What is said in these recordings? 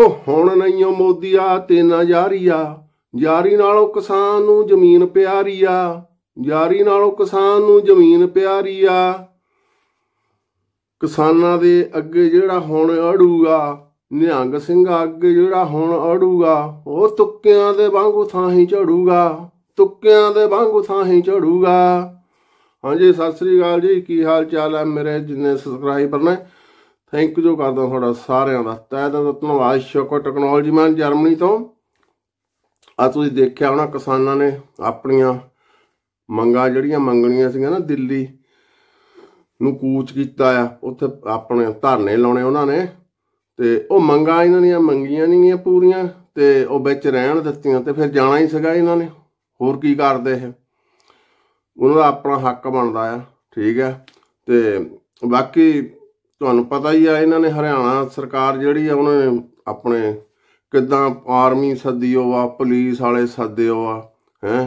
ਉਹ ਹੁਣ ਨਹੀਂਓ ਮੋਦੀਆ ਤੇ ਨਾ ਯਾਰੀਆ ਯਾਰੀ ਨਾਲੋਂ ਕਿਸਾਨ ਨੂੰ ਜ਼ਮੀਨ ਪਿਆਰੀ ਆ ਯਾਰੀ ਨਾਲੋਂ ਕਿਸਾਨ ਨੂੰ ਜ਼ਮੀਨ ਪਿਆਰੀ ਆ ਕਿਸਾਨਾਂ ਦੇ ਅੱਗੇ ਜਿਹੜਾ ਹੁਣ ਅੜੂਗਾ ਨਿਹੰਗ ਸਿੰਘ ਅੱਗੇ ਜਿਹੜਾ ਹੁਣ ਅੜੂਗਾ ਉਹ ਤੁੱਕਿਆਂ ਦੇ ਵਾਂਗੂ ਥਾਹੀ ਝੜੂਗਾ ਤੁੱਕਿਆਂ ਦੇ ਵਾਂਗੂ ਥਾਹੀ ਝੜੂਗਾ ਹਾਂਜੀ ਸਤਿ ਸ੍ਰੀ ਅਕਾਲ ਜੀ ਕੀ ਹਾਲ ਚਾਲ ਹੈ ਮੇਰੇ ਜਿੰਨੇ ਸਬਸਕ੍ਰਾਈਬਰ ਨੇ ਥੈਂਕ ਯੂ ਕਰਦਾ ਤੁਹਾਡਾ ਸਾਰਿਆਂ ਦਾ ਤੈ ਦਾ ਧੰਨਵਾਦ ਸ਼ੋਕੋ ਟੈਕਨੋਲੋਜੀ ਮੈਨ ਜਰਮਨੀ ਤੋਂ ਆ ਤੁਸੀਂ ਦੇਖਿਆ ਹੋਣਾ ਕਿਸਾਨਾਂ ਨੇ ਆਪਣੀਆਂ ਮੰਗਾਂ ਜਿਹੜੀਆਂ ਮੰਗਣੀਆਂ ਸੀਗਾ ਨਾ ਦਿੱਲੀ ਨੂੰ ਕੂਚ ਕੀਤਾ ਆ ਉੱਥੇ ਆਪਣੇ ਧਰਨੇ ਲਾਉਣੇ ਉਹਨਾਂ ਨੇ ਤੇ ਉਹ ਮੰਗਾਂ ਇਹਨਾਂ ਦੀਆਂ ਮੰਗੀਆਂ ਨਹੀਂ ਗਿਆ ਪੂਰੀਆਂ ਤੇ ਉਹ ਵਿੱਚ ਰਹਿਣ ਦਿੱਤੀਆਂ ਤੇ ਫਿਰ ਜਾਣਾ ਹੀ ਸੀਗਾ ਇਹਨਾਂ ਨੇ ਹੋਰ ਕੀ ਕਰਦੇ ਇਹ ਉਹਨਾਂ ਦਾ ਆਪਣਾ ਹੱਕ ਬਣਦਾ ਆ ਠੀਕ ਆ ਤੇ ਬਾਕੀ ਤੁਹਾਨੂੰ ਪਤਾ ਹੀ ਆ ਇਹਨਾਂ ਨੇ ਹਰਿਆਣਾ ਸਰਕਾਰ ਜਿਹੜੀ ਆ ਉਹਨੇ ਆਪਣੇ ਕਿਦਾਂ ਆਰਮੀ ਸੱਦੀਓ ਆ ਪੁਲਿਸ ਵਾਲੇ ਸੱਦਿਓ ਆ ਹੈ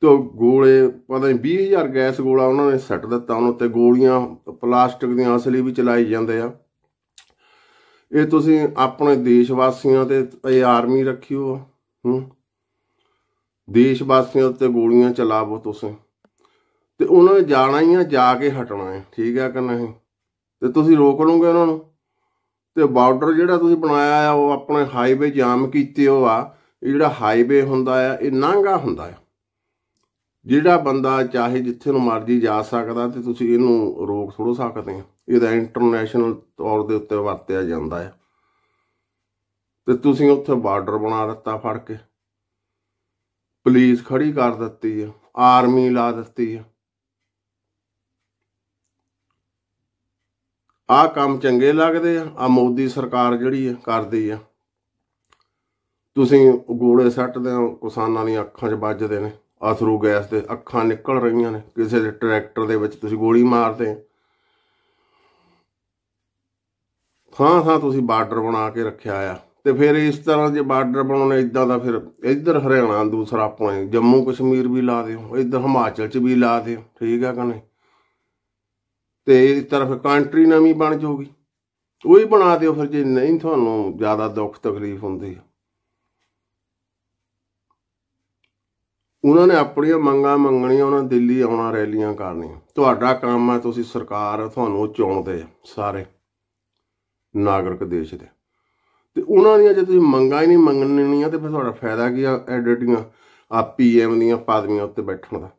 ਤੇ ਗੋਲੇ ਪਤਾ ਨਹੀਂ 20000 ਗੈਸ ਗੋਲਾ ਉਹਨਾਂ ਨੇ ਸੱਟ ਦਿੱਤਾ ਉਹਨਾਂ ਉੱਤੇ ਗੋਲੀਆਂ ਪਲਾਸਟਿਕ ਦੀਆਂ ਅਸਲੀ ਵੀ ਚਲਾਈ ਜਾਂਦੇ ਆ ਇਹ ਤੁਸੀਂ ਆਪਣੇ ਦੇਸ਼ ਵਾਸੀਆਂ ਤੇ ਇਹ ਆਰਮੀ ਰੱਖਿਓ ਹੂੰ ਦੇਸ਼ ਵਾਸੀਆਂ ਉੱਤੇ ਗੋਲੀਆਂ ਚਲਾਵੋ ਤੁਸੀਂ ਤੇ ਉਹਨਾਂ ਨੇ ਜਾਣਾ ਹੀ ਆ ਜਾ ਕੇ ਹਟਣਾ ਹੈ ਠੀਕ ਆ ਕਿ ਨਹੀਂ ਤੇ ਤੁਸੀਂ ਰੋਕ ਲਓਗੇ ਉਹਨਾਂ ਨੂੰ ਤੇ ਬਾਰਡਰ ਜਿਹੜਾ ਤੁਸੀਂ ਬਣਾਇਆ ਆ ਉਹ ਆਪਣੇ ਹਾਈਵੇ ਜਾਮ ਕੀਤੇ ਹੋ ਆ ਇਹ ਜਿਹੜਾ ਹਾਈਵੇ ਹੁੰਦਾ ਆ ਇਹ ਨਾਂਗਾ ਹੁੰਦਾ ਆ ਜਿਹੜਾ ਬੰਦਾ ਚਾਹੇ ਜਿੱਥੇ ਨੂੰ ਮਰਜੀ ਜਾ ਸਕਦਾ ਤੇ ਤੁਸੀਂ ਇਹਨੂੰ ਰੋਕ ਥੋੜੋ ਸਕਦੇ ਆ ਇਹਦਾ ਇੰਟਰਨੈਸ਼ਨਲ ਤੌਰ ਦੇ ਉੱਤੇ ਵਰਤਿਆ ਜਾਂਦਾ ਹੈ ਤੇ ਤੁਸੀਂ ਉੱਥੇ ਬਾਰਡਰ ਬਣਾ ਦਿੱਤਾ ਫੜ ਕੇ ਪੁਲਿਸ ਖੜੀ ਕਰ ਦਿੱਤੀ ਆ ਆਰਮੀ ਲਾ ਦਿੱਤੀ ਆ ਆ ਕੰਮ ਚੰਗੇ ਲੱਗਦੇ ਆ ਆ ਮੋਦੀ ਸਰਕਾਰ ਜਿਹੜੀ ਆ ਕਰਦੀ ਆ ਤੁਸੀਂ ਗੋਲੇ ਸੱਟਦੇ ਹੋ ਕਿਸਾਨਾਂ ਦੀਆਂ ਅੱਖਾਂ 'ਚ ਵੱਜਦੇ ਨੇ ਆਥਰੂ ਗੈਸ ਤੇ ਅੱਖਾਂ ਨਿਕਲ ਰਹੀਆਂ ਨੇ ਕਿਸੇ ਦੇ ਟਰੈਕਟਰ ਦੇ ਵਿੱਚ ਤੁਸੀਂ ਗੋਲੀ ਮਾਰਦੇ ਥਾਂ ਥਾਂ ਤੁਸੀਂ ਬਾਰਡਰ ਬਣਾ ਕੇ ਰੱਖਿਆ ਆ ਤੇ ਫਿਰ ਇਸ ਤਰ੍ਹਾਂ ਜੇ ਬਾਰਡਰ ਬਣਾਉਣੇ ਇਦਾਂ ਦਾ ਫਿਰ ਇੱਧਰ ਹਰਿਆਣਾ ਦੂਸਰਾ ਆਪਣੇ ਜੰਮੂ ਕਸ਼ਮੀਰ ਵੀ ਲਾ ਦਿਓ ਇੱਧਰ ਹਿਮਾਚਲ 'ਚ ਵੀ ਲਾ ਦਿਓ ਠੀਕ ਆ ਕਨੇ ਤੇ ਇਸ ਤਰ੍ਹਾਂ ਕੰਟਰੀ ਨਵੀਂ ਬਣ ਜਾਊਗੀ ਉਹ ਹੀ ਬਣਾ ਦਿਓ ਫਿਰ ਜੇ ਨਹੀਂ ਤੁਹਾਨੂੰ ਜ਼ਿਆਦਾ ਦੁੱਖ ਤਕਲੀਫ ਹੁੰਦੀ ਉਹਨਾਂ ਨੇ ਆਪਣੀਆਂ ਮੰਗਾਂ ਮੰਗਣੀਆਂ ਉਹਨਾਂ ਦਿੱਲੀ ਆਉਣਾ ਰੈਲੀਆਂ ਕਰਨੀਆਂ ਤੁਹਾਡਾ ਕੰਮ ਆ ਤੁਸੀਂ ਸਰਕਾਰ ਤੁਹਾਨੂੰ ਚੁਣਦੇ ਸਾਰੇ ਨਾਗਰਿਕ ਦੇਸ਼ ਦੇ ਤੇ ਉਹਨਾਂ ਦੀਆਂ ਜੇ ਤੁਸੀਂ ਮੰਗਾਂ ਹੀ ਨਹੀਂ ਮੰਗਣੀਆਂ ਤੇ ਫਿਰ ਤੁਹਾਡਾ ਫਾਇਦਾ ਕੀ ਆ ਐਡਿਟੀਆਂ ਆ ਪੀਐਮ ਦੀਆਂ ਪਾਦਮੀਆਂ ਉੱਤੇ ਬੈਠਣ ਦਾ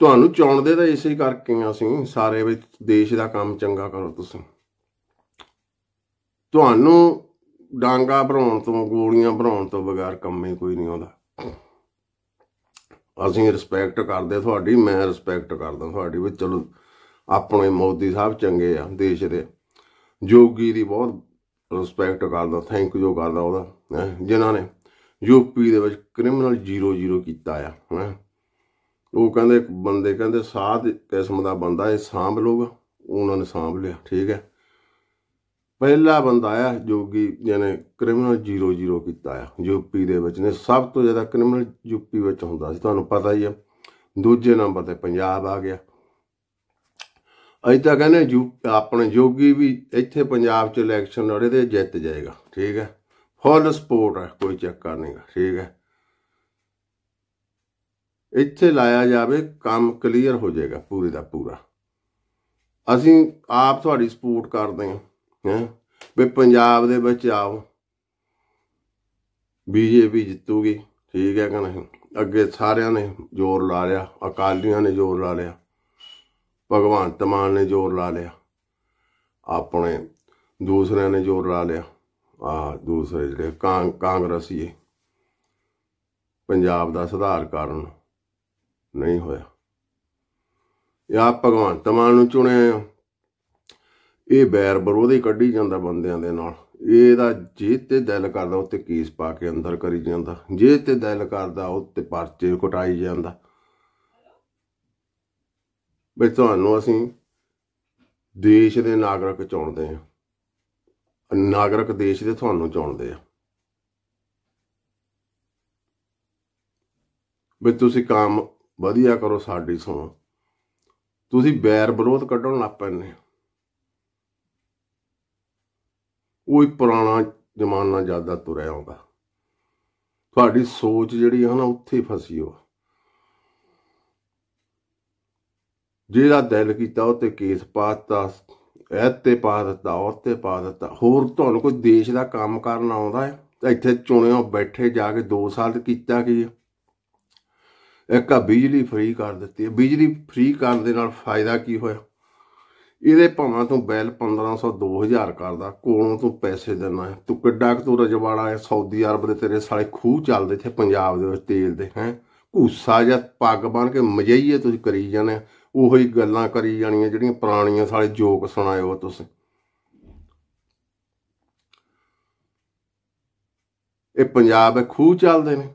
ਤੁਹਾਨੂੰ ਚਾਉਣਦੇ ਤਾਂ ਇਸੇ ਕਰਕੇ ਆ ਅਸੀਂ ਸਾਰੇ ਵਿੱਚ ਦੇਸ਼ ਦਾ ਕੰਮ ਚੰਗਾ ਕਰੋ ਤੁਸੀਂ ਤੁਹਾਨੂੰ ਡਾਂਗਾ ਭਰਾਉਣ ਤੋਂ ਗੋਲੀਆਂ ਭਰਾਉਣ ਤੋਂ ਬਗੈਰ ਕੰਮੇ ਕੋਈ ਨਹੀਂ ਆਉਂਦਾ ਅਸੀਂ ਰਿਸਪੈਕਟ ਕਰਦੇ ਤੁਹਾਡੀ ਮੈਂ ਰਿਸਪੈਕਟ ਕਰਦਾ ਤੁਹਾਡੀ ਵੀ ਚਲੋ ਆਪਣੇ ਮੋਦੀ ਸਾਹਿਬ ਚੰਗੇ ਆ ਦੇਸ਼ ਦੇ ਜੋਗੀ ਦੀ ਬਹੁਤ ਰਿਸਪੈਕਟ ਕਰਦਾ ਥੈਂਕ ਯੂ ਕਰਦਾ ਉਹਦਾ ਜਿਨ੍ਹਾਂ ਨੇ ਯੂਪੀ ਦੇ ਵਿੱਚ ਕ੍ਰਿਮੀਨਲ 00 ਕੀਤਾ ਆ ਹੈ ਉਹ ਕਹਿੰਦੇ ਇੱਕ ਬੰਦੇ ਕਹਿੰਦੇ ਸਾਧ ਕਿਸਮ ਦਾ ਬੰਦਾ ਇਹ ਸਾਂਭ ਲਊਗਾ ਉਹਨਾਂ ਨੇ ਸਾਂਭ ਲਿਆ ਠੀਕ ਹੈ ਪਹਿਲਾ ਬੰਦਾ ਆ ਜੋਗੀ ਜਿਹਨੇ ਕ੍ਰਿਮੀਨਲ 00 ਕੀਤਾ ਆ ਯੂਪੀ ਦੇ ਵਿੱਚ ਨੇ ਸਭ ਤੋਂ ਜ਼ਿਆਦਾ ਕ੍ਰਿਮੀਨਲ ਯੂਪੀ ਵਿੱਚ ਹੁੰਦਾ ਸੀ ਤੁਹਾਨੂੰ ਪਤਾ ਹੀ ਆ ਦੂਜੇ ਨੰਬਰ ਤੇ ਪੰਜਾਬ ਆ ਗਿਆ ਅਜਿਹਾ ਤਾਂ ਕਹਿੰਦੇ ਆਪਣੇ ਜੋਗੀ ਵੀ ਇੱਥੇ ਪੰਜਾਬ 'ਚ ਇਲੈਕਸ਼ਨ ਲੜੇ ਤੇ ਜਿੱਤ ਜਾਏਗਾ ਠੀਕ ਹੈ ਫੁੱਲ ਸਪੋਰਟ ਹੈ ਕੋਈ ਚੱਕਰ ਨਹੀਂਗਾ ਠੀਕ ਹੈ ਇੱਥੇ ਲਾਇਆ ਜਾਵੇ ਕੰਮ ਕਲੀਅਰ ਹੋ ਜਾਏਗਾ ਪੂਰੇ ਦਾ ਪੂਰਾ ਅਸੀਂ ਆਪ ਤੁਹਾਡੀ ਸਪੋਰਟ ਕਰਦੇ ਹਾਂ ਹੈ ਵੀ ਪੰਜਾਬ ਦੇ ਵਿੱਚ ਆਓ ਬੀਜੇਪੀ ਜਿੱਤੂਗੀ ਠੀਕ ਹੈ ਕਿ ਨਹੀਂ ਅੱਗੇ ਸਾਰਿਆਂ ਨੇ ਜ਼ੋਰ ਲਾ ਲਿਆ ਅਕਾਲੀਆਂ ਨੇ ਜ਼ੋਰ ਲਾ ਲਿਆ ਭਗਵਾਨ ਤਮਾਨ ਨੇ ਜ਼ੋਰ ਲਾ ਲਿਆ ਆਪਣੇ ਦੂਸਰਿਆਂ ਨੇ ਜ਼ੋਰ ਲਾ ਲਿਆ ਆ ਦੂਸਰੇ ਜਿਹੜੇ ਕਾਂਗਰਸੀ ਪੰਜਾਬ ਦਾ ਸੁਧਾਰ ਕਰਨ ਨਹੀਂ ਹੋਇਆ ਇਹ ਆਪ ਭਗਵਾਨ ਮਾਨ ਨੂੰ ਚੁਣਿਆ ਆ ਇਹ ਬੈਰ ਵਿਰੋਧੀ ਕੱਢੀ ਜਾਂਦਾ ਬੰਦਿਆਂ ਦੇ ਨਾਲ ਇਹਦਾ ਜੇ ਤੇ ਦਿਲ ਕਰਦਾ ਉੱਤੇ ਕੇਸ ਪਾ ਕੇ ਅੰਦਰ ਕਰੀ ਜਾਂਦਾ ਜੇ ਤੇ ਦਿਲ ਕਰਦਾ ਉੱਤੇ ਪਰਚੇ ਕਟਾਈ ਜਾਂਦਾ ਬਈ ਤੁਹਾਨੂੰ ਅਸੀਂ ਦੇਸ਼ ਦੇ ਨਾਗਰਿਕ ਚੁਣਦੇ ਆ ਨਾਗਰਿਕ ਦੇਸ਼ ਦੇ ਤੁਹਾਨੂੰ ਚੁਣਦੇ ਆ ਬਈ ਤੁਸੀਂ ਕੰਮ ਵਧੀਆ ਕਰੋ ਸਾਡੀ ਸੋ ਤੁਸੀਂ ਬੈਰ ਵਿਰੋਧ ਕੱਢਣ ਲੱਗ ਪੈਨੇ ਉਹ ਹੀ ਪੁਰਾਣਾ ਜ਼ਮਾਨਾ ਜਿਆਦਾ ਤੁਰਿਆ ਆਉਂਦਾ ਤੁਹਾਡੀ ਸੋਚ ਜਿਹੜੀ ਹੈ ਨਾ ਉੱਥੇ ਫਸੀ ਹੋ ਜਿਹੜਾ ਦਿਲ ਕੀਤਾ ਉਹ ਤੇ ਕੇਸ ਪਾਤਾ ਐਤ ਤੇ ਪਾ ਦਿੱਤਾ ਔਰ ਤੇ ਪਾ ਦਿੱਤਾ ਹੋਰ ਤੁਹਾਨੂੰ ਕੋਈ ਦੇਸ਼ ਦਾ ਕੰਮ ਕਰਨ ਆਉਂਦਾ ਹੈ ਇੱਥੇ ਚੁਣਿਓ ਬੈਠੇ ਜਾ ਕੇ 2 ਸਾਲ ਕੀਤਾ ਕੀ ਇੱਕ ਆ ਬਿਜਲੀ ਫ੍ਰੀ ਕਰ ਦਿੱਤੀ ਹੈ ਬਿਜਲੀ ਫ੍ਰੀ ਕਰਨ ਦੇ ਨਾਲ ਫਾਇਦਾ ਕੀ ਹੋਇਆ ਇਹਦੇ ਭਾਵਾਂ ਤੋਂ ਬੈਲ 1500 2000 ਕਰਦਾ ਕੋਲੋਂ ਤੋਂ ਪੈਸੇ ਦੇਣਾ ਹੈ ਤੂੰ ਕਿੱਡਾ ਕੁ ਤੂੰ ਰਜਵਾੜਾ ਹੈ ਸਾਊਦੀ ਅਰਬ ਦੇ ਤੇਰੇ ਸਾਲੇ ਖੂਹ ਚੱਲਦੇ ਇੱਥੇ ਪੰਜਾਬ ਦੇ ਵਿੱਚ ਤੇਲ ਦੇ ਹੈ ਘੂਸਾ ਜਾਂ ਪੱਗ ਬਣ ਕੇ ਮਜਈਏ ਤੁਸੀਂ ਕਰੀ ਜਾਣੇ ਉਹੀ ਗੱਲਾਂ ਕਰੀ ਜਾਣੀਆਂ ਜਿਹੜੀਆਂ ਪੁਰਾਣੀਆਂ ਸਾਲੇ ਜੋਕ ਸੁਣਾਇਓ ਤੁਸੀਂ ਇਹ ਪੰਜਾਬ ਹੈ ਖੂਹ ਚੱਲਦੇ ਨੇ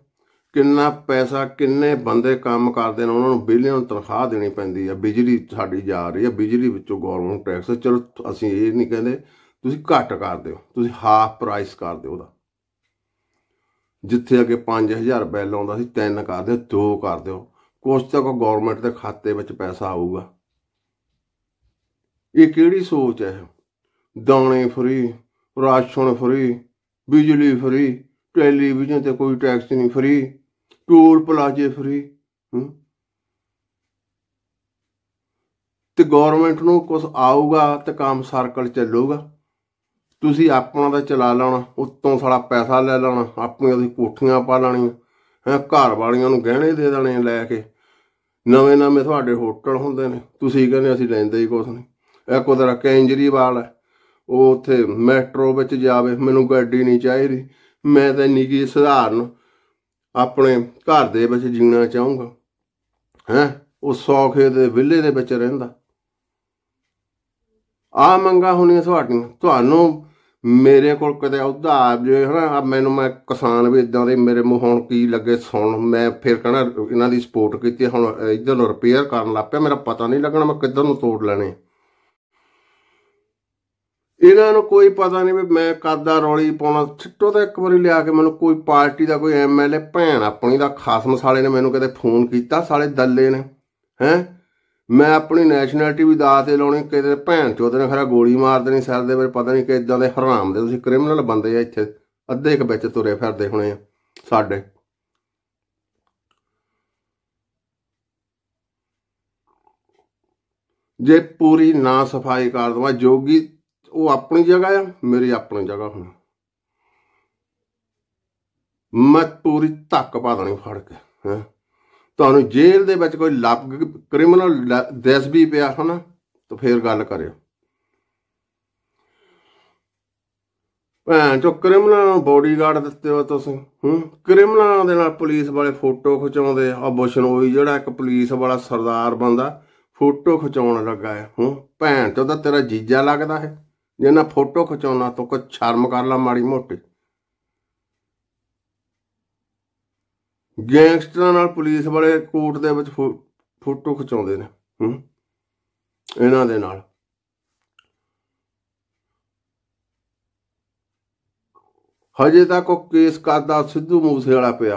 ਕਿੰਨਾ ਪੈਸਾ ਕਿੰਨੇ ਬੰਦੇ ਕੰਮ ਕਰਦੇ ਨੇ ਉਹਨਾਂ ਨੂੰ ਬਿਲੀਅਨ ਤਨਖਾਹ ਦੇਣੀ ਪੈਂਦੀ ਆ ਬਿਜਲੀ ਸਾਡੀ ਜਾ ਰਹੀ ਆ ਬਿਜਲੀ ਵਿੱਚੋਂ ਗਵਰਨਮੈਂਟ ਟੈਕਸ ਚਲੋ ਅਸੀਂ ਇਹ ਨਹੀਂ ਕਹਿੰਦੇ ਤੁਸੀਂ ਘੱਟ ਕਰ ਦਿਓ ਤੁਸੀਂ ਹਾਫ ਪ੍ਰਾਈਸ ਕਰ ਦਿਓ ਉਹਦਾ ਜਿੱਥੇ ਅੱਗੇ 5000 ਰੁਪਏ ਲਾਉਂਦਾ ਸੀ ਤਿੰਨ ਕਰ ਦਿਓ ਦੋ ਕਰ ਦਿਓ ਕੁਛ ਤਾਂ ਕੋ ਗਵਰਨਮੈਂਟ ਦੇ ਖਾਤੇ ਵਿੱਚ ਪੈਸਾ ਆਊਗਾ ਇਹ ਕਿਹੜੀ ਸੋਚ ਹੈ ਦਾਣੇ ਫਰੀ ਰਾਸ਼ਨ ਫਰੀ ਬਿਜਲੀ ਫਰੀ ਟੈਲੀਵਿਜ਼ਨ ਤੇ ਕੋਈ ਟੈਕਸ ਨਹੀਂ ਫਰੀ ਟੋਲ ਪਲਾਜੇ ਫਰੀ ਤੇ ਗਵਰਨਮੈਂਟ ਨੂੰ ਕੁਝ ਆਊਗਾ ਤੇ ਕੰਮ ਸਰਕਲ ਚੱਲੂਗਾ ਤੁਸੀਂ ਆਪਣਾ ਦਾ ਚਲਾ ਲੈਣਾ ਉੱਤੋਂ ਸਾਲਾ ਪੈਸਾ ਲੈ ਲੈਣਾ ਆਪਣੀਆਂ ਦੀ ਕੋਠੀਆਂ ਪਾ ਲੈਣੀਆਂ ਹੈ ਘਰ ਵਾਲੀਆਂ ਨੂੰ ਗਹਿਣੇ ਦੇ ਦੇਣੇ ਲੈ ਕੇ ਨਵੇਂ ਨਵੇਂ ਤੁਹਾਡੇ ਹੋਟਲ ਹੁੰਦੇ ਨੇ ਤੁਸੀਂ ਕਹਿੰਦੇ ਅਸੀਂ ਲੈਂਦੇ ਹੀ ਕੁਝ ਨਹੀਂ ਇੱਕ ਤਰ੍ਹਾਂ ਕੇਂਜਰੀਵਾਲ ਹੈ ਉਹ ਉੱਥੇ ਮੈਟਰੋ ਵਿੱਚ ਜਾਵੇ ਮੈਨੂੰ ਗੱਡੀ ਨਹੀਂ ਚਾਹੀਦੀ ਮੈਂ ਤਾਂ ਨਿੱਗੀ ਸਧਾਰਨ ਆਪਣੇ ਘਰ ਦੇ ਵਿੱਚ ਜੀਣਾ ਚਾਹੂੰਗਾ ਹੈ ਉਹ ਸੌਖੇ ਦੇ ਵਿਲੇ ਦੇ ਵਿੱਚ ਰਹਿੰਦਾ ਆ ਮੰਗਾ ਹੋਣੀਆਂ ਤੁਹਾਡੀ ਤੁਹਾਨੂੰ ਮੇਰੇ ਕੋਲ ਕਦੇ ਉਧਾਰ ਜੋ ਜੇ ਹਨਾ ਮੈਨੂੰ ਮੈਂ ਕਿਸਾਨ ਵੀ ਇਦਾਂ ਦੇ ਮੇਰੇ ਮੂੰਹ ਹੁਣ ਕੀ ਲੱਗੇ ਸੁਣ ਮੈਂ ਫਿਰ ਕਹਣਾ ਇਹਨਾਂ ਦੀ ਸਪੋਰਟ ਕੀਤੀ ਹੁਣ ਇਧਰ ਨੂੰ ਰਿਪੇਅਰ ਕਰਨ ਲੱਗ ਪਿਆ ਮੇਰਾ ਪਤਾ ਨਹੀਂ ਲੱਗਣਾ ਮੈਂ ਕਿੱਧਰ ਨੂੰ ਤੋੜ ਲੈਣੇ ਇਹਨਾਂ ਨੂੰ ਕੋਈ ਪਤਾ ਨਹੀਂ ਵੀ ਮੈਂ ਕਾਦਾ ਰੌਲੀ ਪਾਉਣਾ ਛਿੱਟੋ ਤਾਂ ਇੱਕ ਵਾਰੀ ਲਿਆ ਕੇ ਮੈਨੂੰ ਕੋਈ ਪਾਰਟੀ ਦਾ ਕੋਈ ਐਮਐਲਏ ਭੈਣ ਆਪਣੀ ਦਾ ਖਾਸਮ ਸਾਲੇ ਨੇ ਮੈਨੂੰ ਕਦੇ ਫੋਨ ਕੀਤਾ ਸਾਲੇ ਦੱਲੇ ਨੇ ਹੈ ਮੈਂ ਆਪਣੀ ਨੈਸ਼ਨੈਲਿਟੀ ਵੀ ਦਾਤ ਤੇ ਲਾਉਣੀ ਕਿਤੇ ਭੈਣ ਚੋਦ ਨੇ ਖਰਾ ਗੋਲੀ ਮਾਰ ਦੇਣੀ ਸਿਰ ਦੇ ਵਿੱਚ ਪਤਾ ਨਹੀਂ ਕਿਦਾਂ ਦੇ ਹਰਾਮ ਦੇ ਤੁਸੀਂ ਕ੍ਰਿਮੀਨਲ ਬੰਦੇ ਆ ਇੱਥੇ ਅੱਧੇ ਇੱਕ ਵਿੱਚ ਤੁਰੇ ਫਿਰਦੇ ਹੋਣੇ ਆ ਸਾਡੇ ਜੇ ਪੂਰੀ ਨਾ ਸਫਾਈ ਕਰ ਦਵਾ ਜੋਗੀ ਉਹ ਆਪਣੀ ਜਗ੍ਹਾ ਆ ਮੇਰੀ ਆਪਣੀ ਜਗ੍ਹਾ ਹੁਣ ਮੈਂ ਪੂਰੀ ਧੱਕ ਪਾ ਦੇਣੀ ਫੜ ਕੇ ਹੈ ਤੁਹਾਨੂੰ ਜੇਲ੍ਹ ਦੇ ਵਿੱਚ ਕੋਈ ਲੱਗ ਕ੍ਰਿਮੀਨਲ ਦੇਸ ਵੀ ਪਿਆ ਹੁਣ ਤਾਂ ਫੇਰ ਗੱਲ ਕਰਿਓ ਭੈਣ ਜੋ ਕ੍ਰਿਮੀਨਲ ਨੂੰ ਬੋਡੀਗਾਰਡ ਦਿੱਤੇ ਹੋ ਤੁਸੀਂ ਹੂੰ ਕ੍ਰਿਮੀਨਲਾਂ ਦੇ ਨਾਲ ਪੁਲਿਸ ਵਾਲੇ ਫੋਟੋ ਖਿਚਾਉਂਦੇ ਆ ਬੋਸ਼ਨ ਉਹ ਜਿਹੜਾ ਇੱਕ ਪੁਲਿਸ ਵਾਲਾ ਸਰਦਾਰ ਬੰਦਾ ਫੋਟੋ ਖਿਚਾਉਣ ਲੱਗਾ ਹੈ ਹੂੰ ਭੈਣ ਤੋਂ ਤਾਂ ਤੇਰਾ ਜੀਜਾ ਲੱਗਦਾ ਹੈ ਜੇ ਨਾ ਫੋਟੋ ਖਿਚਾਉਣਾ ਤਾਂ ਕੁਝ ਸ਼ਰਮ ਕਰ ਲਾ ਮਾੜੀ ਮੋਟੀ ਗੈਂਗਸਟਰਾਂ ਨਾਲ ਪੁਲਿਸ ਵਾਲੇ ਕੋਰਟ ਦੇ ਵਿੱਚ ਫੋਟੋ ਖਿਚਾਉਂਦੇ ਨੇ ਇਹਨਾਂ ਦੇ ਨਾਲ ਹਜੇ ਤੱਕ ਉਹ ਕੇਸ ਕਰਦਾ ਸਿੱਧੂ ਮੂਸੇ ਵਾਲਾ ਪਿਆ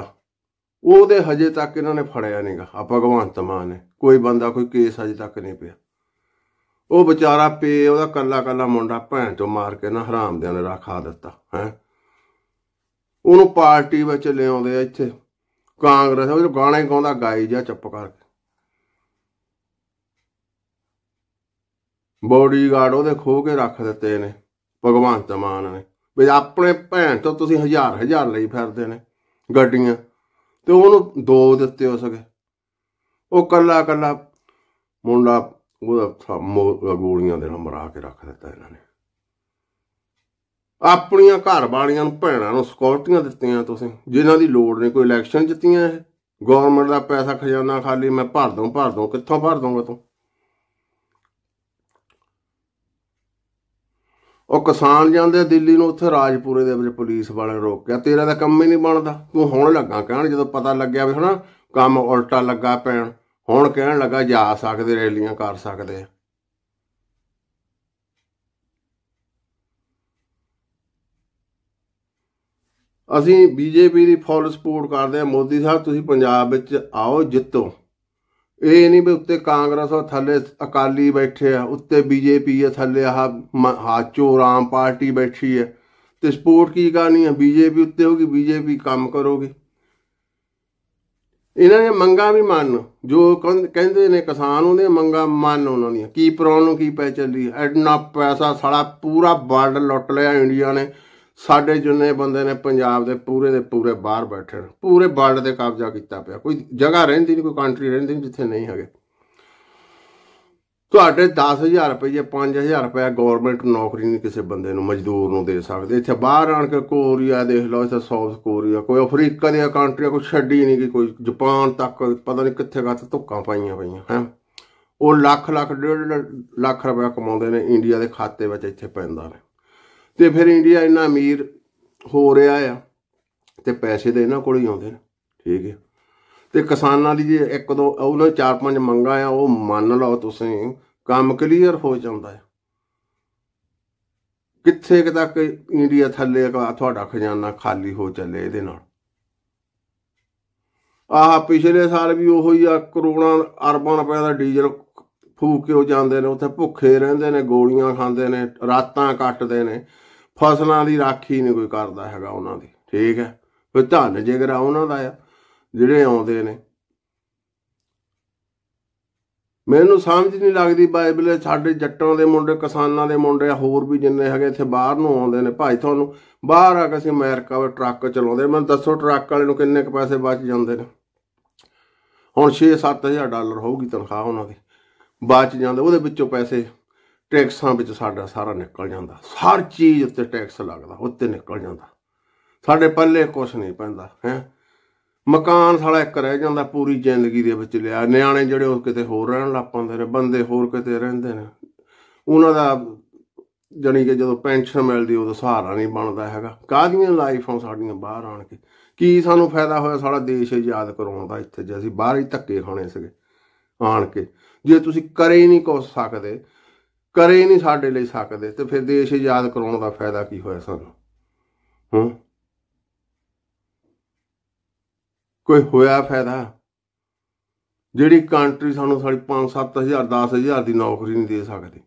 ਉਹਦੇ ਹਜੇ ਤੱਕ ਇਹਨਾਂ ਨੇ ਫੜਿਆ ਨਹੀਂਗਾ ਆ ਭਗਵਾਨ ਤਮਾਨ ਨੇ ਕੋਈ ਬੰਦਾ ਕੋਈ ਕੇਸ ਹਜੇ ਤੱਕ ਨਹੀਂ ਪਿਆ ਉਹ ਵਿਚਾਰਾ ਪੇ ਉਹਦਾ ਕੱਲਾ ਕੱਲਾ ਮੁੰਡਾ ਭੈਣ ਚੋਂ ਮਾਰ ਕੇ ਨਾ ਹਰਾਮ ਦੇ ਨੇ ਰੱਖਾ ਦਿੱਤਾ ਹੈ ਉਹਨੂੰ ਪਾਰਟੀ ਵਿੱਚ ਲਿਆਉਂਦੇ ਆ ਇੱਥੇ ਕਾਂਗਰਸ ਉਹ ਗਾਣੇ ਗਾਉਂਦਾ ਗਾਈ ਜਾਂ ਚੁੱਪ ਕਰਕੇ ਬੋਡੀਗਾਰਡ ਉਹਦੇ ਖੋ ਕੇ ਰੱਖ ਦਿੱਤੇ ਨੇ ਭਗਵੰਤ ਮਾਨ ਨੇ ਵੀ ਆਪਣੇ ਭੈਣ ਤੋਂ ਤੁਸੀਂ ਹਜ਼ਾਰ ਹਜ਼ਾਰ ਲਈ ਫਿਰਦੇ ਨੇ ਗੱਡੀਆਂ ਤੇ ਉਹਨੂੰ ਦੋ ਦਿੱਤੇ ਹੋ ਸਕੇ ਉਹ ਕੱਲਾ ਕੱਲਾ ਮੁੰਡਾ ਉਹਦਾ ਗੋਲੀਆਂ ਦੇ ਨਾਲ ਮਰਾ ਕੇ ਰੱਖ ਦਿੱਤਾ ਇਹਨਾਂ ਨੇ ਆਪਣੀਆਂ ਘਰ ਵਾਲੀਆਂ ਨੂੰ ਭੈਣਾਂ ਨੂੰ ਸਕਿਉਰਟੀਆਂ ਦਿੱਤੀਆਂ ਤੁਸੀਂ ਜਿਨ੍ਹਾਂ ਦੀ ਲੋੜ ਨਹੀਂ ਕੋਈ ਇਲੈਕਸ਼ਨ ਜਿੱਤੀਆਂ ਇਹ ਗਵਰਨਮੈਂਟ ਦਾ ਪੈਸਾ ਖਜ਼ਾਨਾ ਖਾਲੀ ਮੈਂ ਭਰ ਦੂੰ ਭਰ ਦੂੰ ਕਿੱਥੋਂ ਭਰ ਦੂੰਗਾ ਤੂੰ ਉਹ ਕਿਸਾਨ ਜਾਂਦੇ ਦਿੱਲੀ ਨੂੰ ਉੱਥੇ ਰਾਜਪੂਰੇ ਦੇ ਵਿੱਚ ਪੁਲਿਸ ਵਾਲੇ ਰੋਕ ਗਿਆ ਤੇਰਾ ਤਾਂ ਕੰਮ ਹੀ ਨਹੀਂ ਬਣਦਾ ਤੂੰ ਹੁਣ ਲੱਗਾ ਕਹਿਣ ਜਦੋਂ ਪਤਾ ਲੱਗਿਆ ਵੀ ਹਨਾ ਕੰਮ ਉਲਟਾ ਲੱਗਾ ਪੈਣ ਹੁਣ ਕਹਿਣ ਲੱਗਾ ਜਾ ਸਕਦੇ ਰੈਲੀਆਂ ਕਰ ਸਕਦੇ ਆ ਅਸੀਂ ਬੀਜੇਪੀ ਦੀ ਫੁੱਲ ਸਪੋਰਟ ਕਰਦੇ ਆ ਮੋਦੀ ਸਾਹਿਬ ਤੁਸੀਂ ਪੰਜਾਬ ਵਿੱਚ ਆਓ ਜਿੱਤੋ ਇਹ ਨਹੀਂ ਵੀ ਉੱਤੇ ਕਾਂਗਰਸ ਆ ਥੱਲੇ ਅਕਾਲੀ ਬੈਠੇ ਆ ਉੱਤੇ ਬੀਜੇਪੀ ਆ ਥੱਲੇ ਆ ਹਾਚੋ ਰਾਮ ਪਾਰਟੀ ਬੈਠੀ ਆ ਤੇ ਸਪੋਰਟ ਕੀ ਕਰਨੀ ਆ ਬੀਜੇਪੀ ਉੱਤੇ ਹੋਗੀ ਬੀਜੇਪੀ ਕੰਮ ਕਰੋਗੀ ਇਹਨਾਂ ਨੇ ਮੰਗਾ ਵੀ ਮੰਨ ਜੋ ਕਹਿੰਦੇ ਨੇ ਕਿਸਾਨ ਉਹਨੇ ਮੰਗਾ ਮੰਨ ਉਹਨਾਂ ਦੀ ਕੀ ਪਰੌਣ ਨੂੰ ਕੀ ਪੈ ਚੱਲੀ ਐਡਨਾ ਪੈਸਾ ਸਾਲਾ ਪੂਰਾ ਬਾਰਡਰ ਲੁੱਟ ਲਿਆ ਇੰਡੀਆ ਨੇ ਸਾਡੇ ਜੁਨੇ ਬੰਦੇ ਨੇ ਪੰਜਾਬ ਦੇ ਪੂਰੇ ਦੇ ਪੂਰੇ ਬਾਹਰ ਬੈਠੇ ਪੂਰੇ ਬਾਰਡਰ ਤੇ ਕਬਜ਼ਾ ਕੀਤਾ ਪਿਆ ਕੋਈ ਜਗ੍ਹਾ ਰਹਿੰਦੀ ਨਹੀਂ ਕੋਈ ਕੰਟਰੀ ਰਹਿੰਦੀ ਨਹੀਂ ਜਿੱਥੇ ਨਹੀਂ ਹੈਗੇ ਤੁਹਾਡੇ 10000 ਰੁਪਏ 5000 ਰੁਪਏ ਗਵਰਨਮੈਂਟ ਨੌਕਰੀ ਨਹੀਂ ਕਿਸੇ ਬੰਦੇ ਨੂੰ ਮਜ਼ਦੂਰ ਨੂੰ ਦੇ ਸਕਦੇ ਇੱਥੇ ਬਾਹਰ ਆਣ ਕੇ ਕੋਰੀਆ ਦੇਖ ਲਓ ਇੱਥੇ ਸਾਊਥ ਕੋਰੀਆ ਕੋਈ ਅਫਰੀਕਾ ਦੀਆਂ ਕੰਟਰੀਆਂ ਕੋਈ ਛੱਡੀ ਨਹੀਂ ਕਿ ਕੋਈ ਜਾਪਾਨ ਤੱਕ ਪਤਾ ਨਹੀਂ ਕਿੱਥੇ ਗੱਤ ਧੁੱਕਾਂ ਪਾਈਆਂ ਪਈਆਂ ਹੈ ਉਹ ਲੱਖ ਲੱਖ ਡੇਢ ਲੱਖ ਰੁਪਏ ਕਮਾਉਂਦੇ ਨੇ ਇੰਡੀਆ ਦੇ ਖਾਤੇ ਵਿੱਚ ਇੱਥੇ ਪੈਂਦਾ ਨੇ ਤੇ ਫਿਰ ਇੰਡੀਆ ਇੰਨਾ ਅਮੀਰ ਹੋ ਰਿਹਾ ਆ ਤੇ ਪੈਸੇ ਦੇ ਇਹਨਾਂ ਕੋਲ ਹੀ ਆਉਂਦੇ ਨੇ ਠੀਕ ਹੈ ਤੇ ਕਿਸਾਨਾਂ ਦੀ ਜੇ ਇੱਕ ਦੋ ਉਹਨਾਂ ਚਾਰ ਪੰਜ ਮੰਗਾ ਆ ਉਹ ਮੰਨ ਲਓ ਤੁਸੀਂ ਕੰਮ ਕਲੀਅਰ ਹੋ ਜਾਂਦਾ ਹੈ ਕਿੱਥੇ ਕਿ ਤੱਕ ਇੰਡੀਆ ਥੱਲੇ ਤੁਹਾਡਾ ਖਜ਼ਾਨਾ ਖਾਲੀ ਹੋ ਚੱਲੇ ਇਹਦੇ ਨਾਲ ਆਹ ਪਿਛਲੇ ਸਾਲ ਵੀ ਉਹੋ ਹੀ ਆ ਕਰੋੜਾਂ ਅਰਬਾਂ ਰੁਪਏ ਦਾ ਡੀਜ਼ਲ ਫੂਕ ਕੇ ਉਹ ਜਾਂਦੇ ਨੇ ਉੱਥੇ ਭੁੱਖੇ ਰਹਿੰਦੇ ਨੇ ਗੋਲੀਆਂ ਖਾਂਦੇ ਨੇ ਰਾਤਾਂ ਕੱਟਦੇ ਨੇ ਫਸਲਾਂ ਦੀ ਰਾਖੀ ਨਹੀਂ ਕੋਈ ਕਰਦਾ ਹੈਗਾ ਉਹਨਾਂ ਦੀ ਠੀਕ ਹੈ ਫਿਰ ਧੰਨ ਜਿਗਰਾ ਉਹਨਾਂ ਦਾ ਆ ਜਿਹੜੇ ਆਉਂਦੇ ਨੇ ਮੈਨੂੰ ਸਮਝ ਨਹੀਂ ਲੱਗਦੀ ਬਾਈਬਲ ਸਾਡੇ ਜੱਟਾਂ ਦੇ ਮੁੰਡੇ ਕਿਸਾਨਾਂ ਦੇ ਮੁੰਡੇ ਹੋਰ ਵੀ ਜਿੰਨੇ ਹੈਗੇ ਇੱਥੇ ਬਾਹਰ ਨੂੰ ਆਉਂਦੇ ਨੇ ਭਾਈ ਤੁਹਾਨੂੰ ਬਾਹਰ ਆ ਕੇ ਅਸੀਂ ਅਮਰੀਕਾ ਵਿੱਚ ਟਰੱਕ ਚਲਾਉਂਦੇ ਮੈਨੂੰ ਦੱਸੋ ਟਰੱਕ ਵਾਲੇ ਨੂੰ ਕਿੰਨੇ ਕ ਪੈਸੇ ਬਚ ਜਾਂਦੇ ਨੇ ਹੁਣ 6-7000 ਡਾਲਰ ਹੋਊਗੀ ਤਨਖਾਹ ਉਹਨਾਂ ਦੀ ਬਚ ਜਾਂਦੇ ਉਹਦੇ ਵਿੱਚੋਂ ਪੈਸੇ ਟੈਕਸਾਂ ਵਿੱਚ ਸਾਡਾ ਸਾਰਾ ਨਿਕਲ ਜਾਂਦਾ ਹਰ ਚੀਜ਼ ਉੱਤੇ ਟੈਕਸ ਲੱਗਦਾ ਉੱਤੇ ਨਿਕਲ ਜਾਂਦਾ ਸਾਡੇ ਪੱਲੇ ਕੁਝ ਨਹੀਂ ਪੈਂਦਾ ਹੈ ਮਕਾਨ ਸਾਲਾ ਇੱਕ ਰਹਿ ਜਾਂਦਾ ਪੂਰੀ ਜ਼ਿੰਦਗੀ ਦੇ ਵਿੱਚ ਲਿਆ ਨਿਆਣੇ ਜਿਹੜੇ ਉਹ ਕਿਤੇ ਹੋਰ ਰਹਿਣ ਲੱਗ ਪੰਦੇ ਨੇ ਬੰਦੇ ਹੋਰ ਕਿਤੇ ਰਹਿੰਦੇ ਨੇ ਉਹਨਾਂ ਦਾ ਜਣੀ ਕਿ ਜਦੋਂ ਪੈਨਸ਼ਨ ਮਿਲਦੀ ਉਹਦਾ ਸਹਾਰਾ ਨਹੀਂ ਬਣਦਾ ਹੈਗਾ ਕਾਹਦੀਆਂ ਲਾਈਫਾਂ ਸਾਡੀਆਂ ਬਾਹਰ ਆਣ ਕੇ ਕੀ ਸਾਨੂੰ ਫਾਇਦਾ ਹੋਇਆ ਸਾਡਾ ਦੇਸ਼ ਆਜ਼ਾਦ ਕਰਾਉਣ ਦਾ ਇੱਥੇ ਜੇ ਅਸੀਂ ਬਾਹਰ ਹੀ ਧੱਕੇ ਖਾਣੇ ਸੀਗੇ ਆਣ ਕੇ ਜੇ ਤੁਸੀਂ ਕਰੇ ਨਹੀਂ ਕੁਝ ਸਕਦੇ ਕਰੇ ਨਹੀਂ ਸਾਡੇ ਲਈ ਸਕਦੇ ਤੇ ਫਿਰ ਦੇਸ਼ ਆਜ਼ਾਦ ਕਰਾਉਣ ਦਾ ਫਾਇਦਾ ਕੀ ਹੋਇਆ ਸਾਨੂੰ ਹੂੰ ਕੋਈ ਹੋਇਆ ਫਾਇਦਾ ਜਿਹੜੀ ਕੰਟਰੀ ਸਾਨੂੰ ਸਾਡੀ 5 7000 10000 ਦੀ ਨੌਕਰੀ ਨਹੀਂ ਦੇ ਸਕਦੀ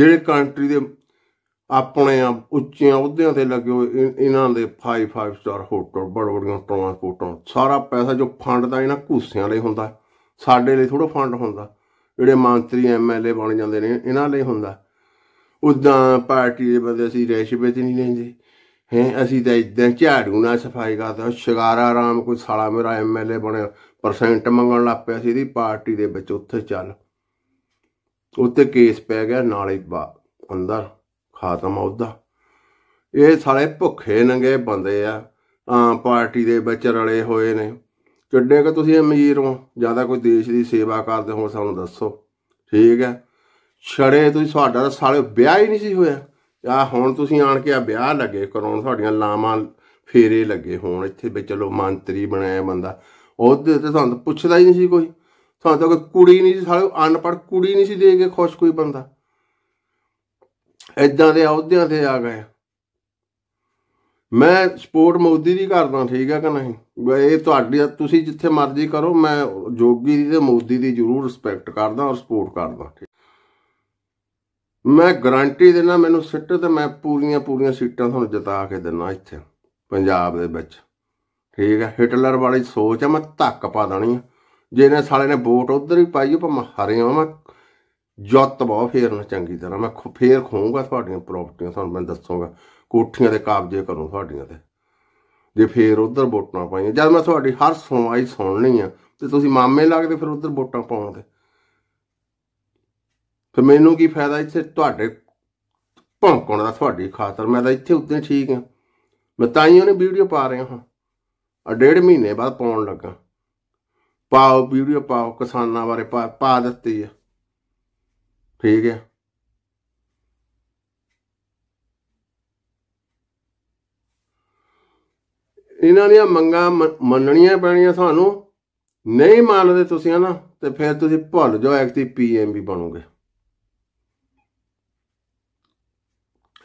ਜਿਹੜੇ ਕੰਟਰੀ ਦੇ ਆਪਣੇ ਆ ਉੱਚੇ ਅਹੁਦਿਆਂ ਤੇ ਲੱਗੇ ਹੋਏ ਇਹਨਾਂ ਦੇ 5 5 ਸਟਾਰ ਹੋਟਲ ਬੜੇ ਬੜੀਆਂ ਟ੍ਰਾਂਸਪੋਰਟਾਂ ਸਾਰਾ ਪੈਸਾ ਜੋ ਫੰਡ ਦਾ ਇਹਨਾਂ ਘੂਸਿਆਂ ਲਈ ਹੁੰਦਾ ਸਾਡੇ ਲਈ ਥੋੜਾ ਫੰਡ ਹੁੰਦਾ ਜਿਹੜੇ ਮੰਤਰੀ ਐਮਐਲਏ ਬਣ ਜਾਂਦੇ ਨੇ ਇਹਨਾਂ ਲਈ ਹੁੰਦਾ ਉਦਾਂ ਪਾਰਟੀ ਦੇ ਬੰਦੇ ਅਸੀਂ ਰੈਸ਼ ਤੇ ਨਹੀਂ ਲੈਂਦੇ ਹੈ ਅਸੀਂ ਤਾਂ ਇਦਾਂ ਝਾੜੂ ਨਾਲ ਸਫਾਈ ਕਰਦਾ ਸ਼ਿਗਾਰਾ ਆਰਾਮ ਕੋਈ ਸਾਲਾ ਮੇਰਾ ਐਮਐਲਏ ਬਣਿਆ ਪਰਸੈਂਟ ਮੰਗਣ ਲੱਗ ਪਿਆ ਸੀ ਇਹਦੀ ਪਾਰਟੀ ਦੇ ਵਿੱਚ ਉੱਥੇ ਚੱਲ ਉੱਤੇ ਕੇਸ ਪੈ ਗਿਆ ਨਾਲੇ ਬਾ ਅੰਦਰ ਖਾਤਮ ਉਹਦਾ ਇਹ ਸਾਲੇ ਭੁੱਖੇ ਨੰਗੇ ਬੰਦੇ ਆ ਆ ਪਾਰਟੀ ਦੇ ਵਿੱਚ ਰਲੇ ਹੋਏ ਨੇ ਕਿੱਡੇ ਕ ਤੁਸੀਂ ਅਮੀਰ ਹੋ ਜਿਆਦਾ ਕੋਈ ਦੇਸ਼ ਦੀ ਸੇਵਾ ਕਰਦੇ ਹੋ ਸਾਨੂੰ ਦੱਸੋ ਠੀਕ ਹੈ ਛੜੇ ਤੁਸੀਂ ਸਾਡਾ ਸਾਲੇ ਵਿਆਹ ਹੀ ਨਹੀਂ ਸੀ ਹੋਇਆ ਆ ਹੁਣ ਤੁਸੀਂ ਆਣ ਕੇ ਆ ਵਿਆਹ ਲੱਗੇ ਕਰਾਉਣ ਤੁਹਾਡੀਆਂ ਲਾਮਾਂ ਫੇਰੇ ਲੱਗੇ ਹੁਣ ਇੱਥੇ ਵੀ ਚਲੋ ਮੰਤਰੀ ਬਣਾਇਆ ਬੰਦਾ ਉਹਦੇ ਤੇ ਤੁਹਾਨੂੰ ਪੁੱਛਦਾ ਹੀ ਨਹੀਂ ਸੀ ਕੋਈ ਤੁਹਾਨੂੰ ਤਾਂ ਕੋਈ ਕੁੜੀ ਨਹੀਂ ਸੀ ਸਾਲੇ ਅਨਪੜ ਕੁੜੀ ਨਹੀਂ ਸੀ ਦੇ ਕੇ ਖੁਸ਼ ਕੋਈ ਬੰਦਾ ਐਦਾਂ ਦੇ ਅਹੁਦਿਆਂ ਤੇ ਆ ਗਏ ਮੈਂ ਸਪੋਰਟ ਮੋਦੀ ਦੀ ਕਰਦਾ ਠੀਕ ਹੈ ਕਿ ਨਹੀਂ ਇਹ ਤੁਹਾਡੀ ਤੁਸੀਂ ਜਿੱਥੇ ਮਰਜ਼ੀ ਕਰੋ ਮੈਂ ਜੋਗੀ ਦੀ ਤੇ ਮੋਦੀ ਦੀ ਜ਼ਰੂਰ ਰਿਸਪੈਕਟ ਕਰਦਾ ਔਰ ਸਪੋਰਟ ਕਰਦਾ ਮੈਂ ਗਾਰੰਟੀ ਦੇਣਾ ਮੈਨੂੰ ਸਿੱਟ ਤੇ ਮੈਂ ਪੂਰੀਆਂ ਪੂਰੀਆਂ ਸੀਟਾਂ ਤੁਹਾਨੂੰ ਜਿਤਾ ਕੇ ਦਿੰਦਾ ਇੱਥੇ ਪੰਜਾਬ ਦੇ ਵਿੱਚ ਠੀਕ ਹੈ ਹਿਟਲਰ ਵਾਲੀ ਸੋਚ ਆ ਮੈਂ ਧੱਕ ਪਾ ਦੇਣੀ ਆ ਜੇ ਇਹਨੇ ਸਾਲੇ ਨੇ ਵੋਟ ਉਧਰ ਹੀ ਪਾਈ ਉਹ ਮੈਂ ਹਰੇ ਆ ਮੈਂ ਜੱਤ ਬਹੁ ਨਾ ਚੰਗੀ ਤਰ੍ਹਾਂ ਮੈਂ ਫੇਰ ਖੋਊਂਗਾ ਤੁਹਾਡੀਆਂ ਪ੍ਰਾਪਰਟੀਆਂ ਤੁਹਾਨੂੰ ਮੈਂ ਦੱਸੂਗਾ ਕੋਠੀਆਂ ਦੇ ਕਾਬਜੇ ਕਰੂੰ ਤੁਹਾਡੀਆਂ ਤੇ ਜੇ ਫੇਰ ਉਧਰ ਵੋਟਾਂ ਪਾਈਆਂ ਜਦ ਮੈਂ ਤੁਹਾਡੀ ਹਰ ਸੁਣਵਾਈ ਸੁਣਨੀ ਆ ਤੇ ਤੁਸੀਂ ਮਾਮੇ ਲੱਗਦੇ ਫਿਰ ਉਧਰ ਵੋਟਾਂ ਪਾਉਂਦੇ ਫਿਰ ਮੈਨੂੰ ਕੀ ਫਾਇਦਾ ਇੱਥੇ ਤੁਹਾਡੇ ਭੌਂਕਣ ਦਾ ਤੁਹਾਡੀ ਖਾਤਰ ਮੈਂ ਤਾਂ ਇੱਥੇ ਉੱਤੇ ਠੀਕ ਹਾਂ ਮੈਂ ਤਾਂ ਹੀ ਉਹਨੇ ਵੀਡੀਓ ਪਾ ਰਿਹਾ ਹਾਂ ਆ ਡੇਢ ਮਹੀਨੇ ਬਾਅਦ ਪਾਉਣ ਲੱਗਾ ਪਾਓ ਵੀਡੀਓ ਪਾਓ ਕਿਸਾਨਾਂ ਬਾਰੇ ਪਾ ਦਿੱਤੀ ਆ ਠੀਕ ਹੈ ਇਹਨਾਂ ਦੀਆਂ ਮੰਗਾਂ ਮੰਨਣੀਆਂ ਪੈਣੀਆਂ ਸਾਨੂੰ ਨਹੀਂ ਮੰਨਦੇ ਤੁਸੀਂ ਹਨਾ ਤੇ ਫਿਰ ਤੁਸੀਂ ਭੁੱਲ ਜਾਓ ਐਕਟਿਵ ਪੀਐਮਬੀ ਬਣੋਗੇ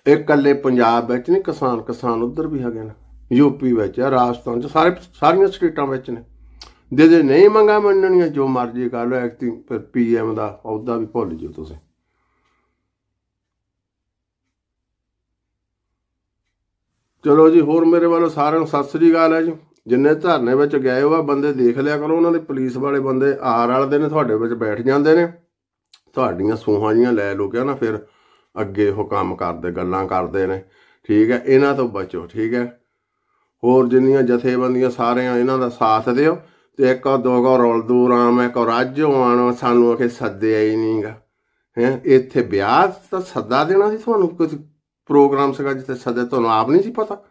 ਇਹ ਇਕੱਲੇ ਪੰਜਾਬ ਵਿੱਚ ਨਹੀਂ ਕਿਸਾਨ ਕਿਸਾਨ ਉਧਰ ਵੀ ਹੈਗੇ ਨੇ ਯੂਪੀ ਵਿੱਚ ਆ ਰਾਜਸਥਾਨ ਚ ਸਾਰੇ ਸਾਰੀਆਂ ਸਟੇਟਾਂ ਵਿੱਚ ਨੇ ਦੇ ਦੇ ਨਹੀਂ ਮੰਗਾ ਮੰਨਣੀਆਂ ਜੋ ਮਰਜ਼ੀ ਕਰ ਲੋ ਐਕਟਿੰਗ ਫਿਰ ਪੀਐਮ ਦਾ ਅਹੁਦਾ ਵੀ ਭੁੱਲ ਜਿਓ ਤੁਸੀਂ ਚਲੋ ਜੀ ਹੋਰ ਮੇਰੇ ਵੱਲੋਂ ਸਾਰਿਆਂ ਨੂੰ ਸਤਿ ਸ੍ਰੀ ਅਕਾਲ ਹੈ ਜੀ ਜਿੰਨੇ ਧਰਨੇ ਵਿੱਚ ਗਏ ਹੋ ਆ ਬੰਦੇ ਦੇਖ ਲਿਆ ਕਰੋ ਉਹਨਾਂ ਦੇ ਪੁਲਿਸ ਵਾਲੇ ਬੰਦੇ ਆਰ ਵਾਲੇ ਦੇ ਨੇ ਤੁਹਾਡੇ ਵਿੱਚ ਬੈਠ ਜਾਂਦੇ ਨੇ ਤੁਹਾਡੀਆਂ ਸੂਹਾਂ ਜੀਆਂ ਲੈ ਲੋ ਕਿਹਾ ਨਾ ਫਿਰ ਅੱਗੇ ਉਹ ਕੰਮ ਕਰਦੇ ਗੱਲਾਂ ਕਰਦੇ ਨੇ ਠੀਕ ਹੈ ਇਹਨਾਂ ਤੋਂ ਬਚੋ ਠੀਕ ਹੈ ਹੋਰ ਜਿੰਨੀਆਂ ਜਥੇਬੰਦੀਆਂ ਸਾਰਿਆਂ ਇਹਨਾਂ ਦਾ ਸਾਥ ਦਿਓ ਤੇ ਇੱਕ ਆ ਦੋ ਗੋ ਰੋਲ ਦੂਰ ਆਮ ਹੈ ਕੋ ਰਾਜੋ ਆਣੋ ਸਾਨੂੰ ਅਖੇ ਸੱਦਿਆ ਹੀ ਨਹੀਂਗਾ ਹੈ ਇੱਥੇ ਵਿਆਹ ਤਾਂ ਸੱਦਾ ਦੇਣਾ ਸੀ ਤੁਹਾਨੂੰ ਕੁਝ ਪ੍ਰੋਗਰਾਮ ਸੀਗਾ ਜਿੱਥੇ ਸੱਦੇ ਤੁਹਾਨੂੰ ਆਪ ਨਹੀਂ ਸੀ ਪਤਾ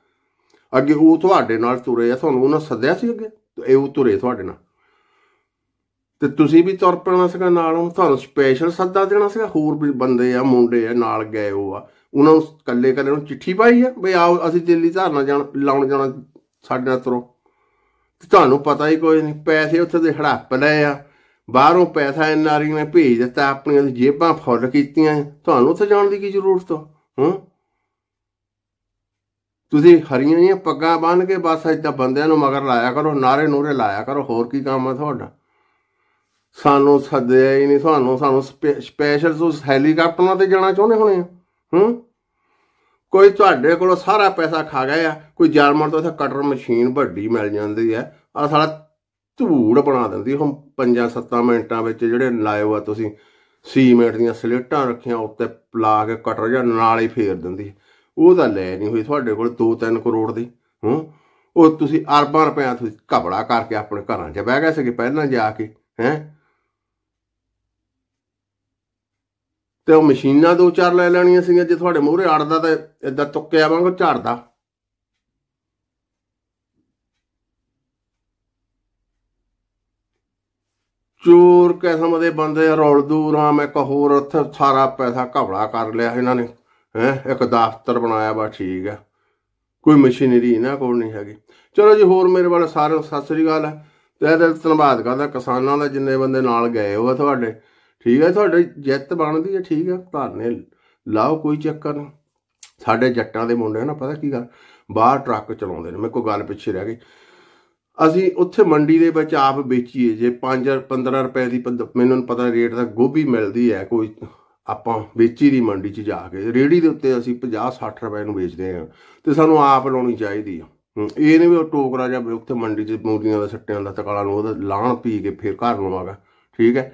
ਅੱਗੇ ਉਹ ਤੁਹਾਡੇ ਨਾਲ ਤੁਰੇ ਆ ਤੁਹਾਨੂੰ ਉਹਨਾਂ ਸੱਦਿਆ ਸੀ ਅੱਗੇ ਤੇ ਇਹ ਉਹ ਤੁਰੇ ਤੁਹਾਡੇ ਨਾਲ ਤੇ ਤੁਸੀਂ ਵੀ ਤੁਰ ਪੈਣਾ ਸੀਗਾ ਨਾਲ ਉਹ ਤੁਹਾਨੂੰ ਸਪੈਸ਼ਲ ਸੱਦਾ ਦੇਣਾ ਸੀਗਾ ਹੋਰ ਵੀ ਬੰਦੇ ਆ ਮੁੰਡੇ ਆ ਨਾਲ ਗਏ ਹੋ ਆ ਉਹਨਾਂ ਨੂੰ ਕੱਲੇ ਕੱਲੇ ਨੂੰ ਚਿੱਠੀ ਪਾਈ ਆ ਬਈ ਆਓ ਅਸੀਂ ਦਿੱਲੀ ਧਾਰਨਾ ਜਾਣ ਲਾਉਣ ਜਾਣਾ ਸਾਡੇ ਨਾਲ ਤੁਰੋ ਤੇ ਤੁਹਾਨੂੰ ਪਤਾ ਹੀ ਕੋਈ ਨਹੀਂ ਪੈਸੇ ਉੱਥੇ ਦੇ ਹੜੱਪ ਲਏ ਆ ਬਾਹਰੋਂ ਪੈਸਾ ਐਨਆਰਈ ਨੇ ਭੇਜ ਦਿੱਤਾ ਆਪਣੀਆਂ ਜੇਬਾਂ ਫੁੱਲ ਕੀਤੀਆਂ ਤੁਹਾਨੂੰ ਉੱਥੇ ਜਾਣ ਦੀ ਕੀ ਜ਼ਰੂਰਤ ਹੂੰ ਤੁਸੀਂ ਹਰੀਆਂ ਜੀਆਂ ਪੱਗਾਂ ਬੰਨ ਕੇ ਬਸ ਇਦਾਂ ਬੰਦਿਆਂ ਨੂੰ ਮਗਰ ਲਾਇਆ ਕਰੋ ਨਾਰੇ ਨੂਰੇ ਲਾਇਆ ਕਰੋ ਹੋਰ ਕੀ ਕੰਮ ਆ ਤੁਹਾਡਾ ਸਾਨੂੰ ਸੱਦਿਆ ਹੀ ਨਹੀਂ ਤੁਹਾਨੂੰ ਸਾਨੂੰ ਸਪੈਸ਼ਲ ਹੈਲੀਕਾਪਟਰ ਹੈਲੀਕਾਪਟਰਾਂ ਤੇ ਜਾਣਾ ਚਾਹੁੰਦੇ ਹੋਣੇ ਹੂੰ ਕੋਈ ਤੁਹਾਡੇ ਕੋਲ ਸਾਰਾ ਪੈਸਾ ਖਾ ਗਿਆ ਕੋਈ ਜਰਮਨ ਤੋਂ ਇਥੇ ਕਟਰ ਮਸ਼ੀਨ ਵੱਡੀ ਮਿਲ ਜਾਂਦੀ ਆ ਆ ਸਾਲਾ ਧੂੜ ਬਣਾ ਦਿੰਦੀ ਹੁਣ 5-7 ਮਿੰਟਾਂ ਵਿੱਚ ਜਿਹੜੇ ਲਾਇਓ ਆ ਤੁਸੀਂ ਸੀਮੈਂਟ ਦੀਆਂ ਸਲੇਟਾਂ ਰੱਖੀਆਂ ਉੱਤੇ ਪਲਾ ਕੇ ਕਟਰ ਜਾਂ ਨਾਲ ਹੀ ਫੇਰ ਦਿੰਦੀ ਉਹ ਤਾਂ ਲੈ ਨਹੀਂ ਹੋਈ ਤੁਹਾਡੇ ਕੋਲ 2-3 ਕਰੋੜ ਦੀ ਹੂੰ ਉਹ ਤੁਸੀਂ ਅਰਬਾਂ ਰੁਪਏ ਤੁਸੀਂ ਘਬੜਾ ਕਰਕੇ ਆਪਣੇ ਘਰਾਂ 'ਚ ਬਹਿ ਗਏ ਸੀਗੇ ਪਹਿਲਾਂ ਜਾ ਕੇ ਹੈ ਤੇ ਉਹ ਮਸ਼ੀਨਾਂ ਦੋ ਚਾਰ ਲੈ ਲੈਣੀਆਂ ਸੀਗੀਆਂ ਜੇ ਤੁਹਾਡੇ ਮੂਹਰੇ ਅੜਦਾ ਤਾਂ ਇਦਾਂ ਤੁੱਕੇ ਆਵਾਂਗਾ ਝਾੜਦਾ ਚੋਰ ਕਿਸਮ ਦੇ ਬੰਦੇ ਰੌਲ ਦੂਰਾਂ ਮੈਂ ਇੱਕ ਹੋਰ ਉੱਥੇ ਸਾਰਾ ਪੈਸਾ ਘਬਲਾ ਕਰ ਲਿਆ ਇਹਨਾਂ ਨੇ ਹੈ ਇੱਕ ਦਫ਼ਤਰ ਬਣਾਇਆ ਬਾ ਠੀਕ ਹੈ ਕੋਈ ਮਸ਼ੀਨਰੀ ਇਹਨਾਂ ਕੋਲ ਨਹੀਂ ਹੈਗੀ ਚਲੋ ਜੀ ਹੋਰ ਮੇਰੇ ਵੱਲ ਸਾਰੇ ਸਤਿ ਸ੍ਰੀ ਅਕਾਲ ਹੈ ਤੇ ਇਹਦੇ ਧੰਨਵਾਦ ਕਰਦਾ ਕਿਸਾਨਾਂ ਦਾ ਜਿੰਨੇ ਬੰਦੇ ਨਾਲ ਗਏ ਹੋ ਤੁਹਾਡੇ ਠੀਕ ਹੈ ਤੁਹਾਡੇ ਜਿੱਤ ਬਣਦੀ ਹੈ ਠੀਕ ਹੈ ਧਰਨੇ ਲਾਓ ਕੋਈ ਚੱਕਰ ਨਹੀਂ ਸਾਡੇ ਜੱਟਾਂ ਦੇ ਮੁੰਡੇ ਨਾ ਪਤਾ ਕੀ ਗੱਲ ਬਾਹਰ ਟਰੱਕ ਚਲਾਉਂਦੇ ਨੇ ਮੇਰੇ ਕੋਲ ਗੱਲ ਪਿੱਛੇ ਰਹਿ ਗਈ ਅਸੀਂ ਉੱਥੇ ਮੰਡੀ ਦੇ ਵਿੱਚ ਆਪ ਵੇਚੀਏ ਜੇ 5 15 ਰੁਪਏ ਦੀ ਮੈਨੂੰ ਪਤਾ ਰੇਟ ਦਾ ਗੋਭੀ ਮਿਲਦੀ ਹੈ ਕੋਈ ਆਪਾਂ ਵੇਚੀ ਦੀ ਮੰਡੀ 'ਚ ਜਾ ਕੇ ਰੇੜੀ ਦੇ ਉੱਤੇ ਅਸੀਂ 50 60 ਰੁਪਏ ਨੂੰ ਵੇਚਦੇ ਆ ਤੇ ਸਾਨੂੰ ਆਪ ਲਾਉਣੀ ਚਾਹੀਦੀ ਆ ਇਹ ਨਹੀਂ ਵੀ ਉਹ ਟੋਕਰਾ ਜਾਂ ਉੱਥੇ ਮੰਡੀ 'ਚ ਮੂਲੀਆਂ ਦਾ ਸੱਟਿਆਂ ਦਾ ਤਕਾਲਾ ਨੂੰ ਉਹਦਾ ਲਾਣ ਪੀ ਕੇ ਫੇਰ ਘਰ ਆਗਾ ਠੀਕ ਹੈ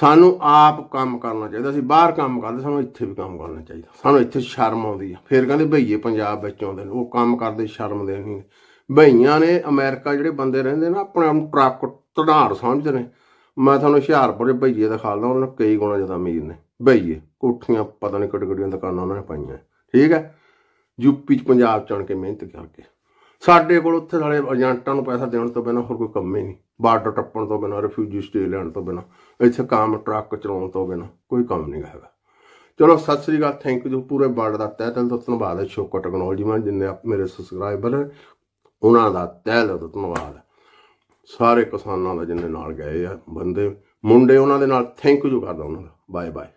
ਸਾਨੂੰ ਆਪ ਕੰਮ ਕਰਨਾ ਚਾਹੀਦਾ ਸੀ ਬਾਹਰ ਕੰਮ ਕਰਦੇ ਸਾਨੂੰ ਇੱਥੇ ਵੀ ਕੰਮ ਕਰਨਾ ਚਾਹੀਦਾ ਸਾਨੂੰ ਇੱਥੇ ਸ਼ਰਮ ਆਉਂਦੀ ਆ ਫਿਰ ਕਹਿੰਦੇ ਭਈਏ ਪੰਜਾਬ ਵਿੱਚ ਆਉਂਦੇ ਨੇ ਉਹ ਕੰਮ ਕਰਦੇ ਸ਼ਰਮ ਦੇ ਨਹੀਂ ਭਈਆਂ ਨੇ ਅਮਰੀਕਾ ਜਿਹੜੇ ਬੰਦੇ ਰਹਿੰਦੇ ਨੇ ਆਪਣੇ ਆਪ ਨੂੰ ਟਰੱਕ ਧਨਾਰ ਸਮਝਦੇ ਨੇ ਮੈਂ ਤੁਹਾਨੂੰ ਹੁਸ਼ਿਆਰਪੁਰ ਦੇ ਭਈਏ ਖਾਲਦਾ ਉਹਨਾਂ ਨੂੰ ਕਈ ਗੁਣਾ ਜ਼ਿਆਦਾ ਅਮੀਰ ਨੇ ਭਈਏ ਕੋਠੀਆਂ ਪਤਾ ਨਹੀਂ ਕਿੱਡੀਆਂ ਦੁਕਾਨਾਂ ਉਹਨਾਂ ਨੇ ਪਾਈਆਂ ਠੀਕ ਹੈ ਯੂਪੀ ਚ ਪੰਜਾਬ ਚ ਆਣ ਕੇ ਮਿਹਨਤ ਕਰਕੇ ਸਾਡੇ ਕੋਲ ਉੱਥੇ ਵਾਲੇ ਏਜੰਟਾਂ ਨੂੰ ਪੈਸਾ ਦੇਣ ਤੋਂ ਬਿਨਾ ਹੋਰ ਕੋਈ ਕੰਮ ਹੀ ਨਹੀਂ ਬਾਰਡਰ ਟੱਪਣ ਤੋਂ ਬਿਨਾ ਰਿਫਿਊਜੀ ਸਟੇ ਲੈਣ ਤੋਂ ਬਿਨਾ ਇੱਥੇ ਕਾਮ ਟਰੱਕ ਚਲਾਉਣ ਤੋਂ ਬਿਨਾ ਕੋਈ ਕੰਮ ਨਹੀਂ ਹੈਗਾ ਚਲੋ ਸਤਿ ਸ੍ਰੀ ਅਕਾਲ ਥੈਂਕ ਯੂ ਪੂਰੇ ਬਾਰਡਰ ਦਾ ਤਹਿ ਦਿਲ ਤੋਂ ਧੰਨਵਾਦ ਹੈ ਸ਼ੋਕਾ ਟੈਕਨੋਲੋਜੀ ਮੈਂ ਜਿੰਨੇ ਮੇਰੇ ਸਬਸਕ੍ਰਾਈਬਰ ਉਹਨਾਂ ਦਾ ਤਹਿ ਦਿਲ ਤੋਂ ਧੰਨਵਾਦ ਸਾਰੇ ਕਿਸਾਨਾਂ ਦਾ ਜਿੰਨੇ ਨਾਲ ਗਏ ਆ ਬੰਦੇ ਮੁੰਡੇ ਉਹਨਾਂ ਦੇ ਨਾਲ ਥੈਂਕ ਯੂ ਕਰਦਾ ਉਹਨਾਂ ਦਾ ਬਾਏ ਬਾਏ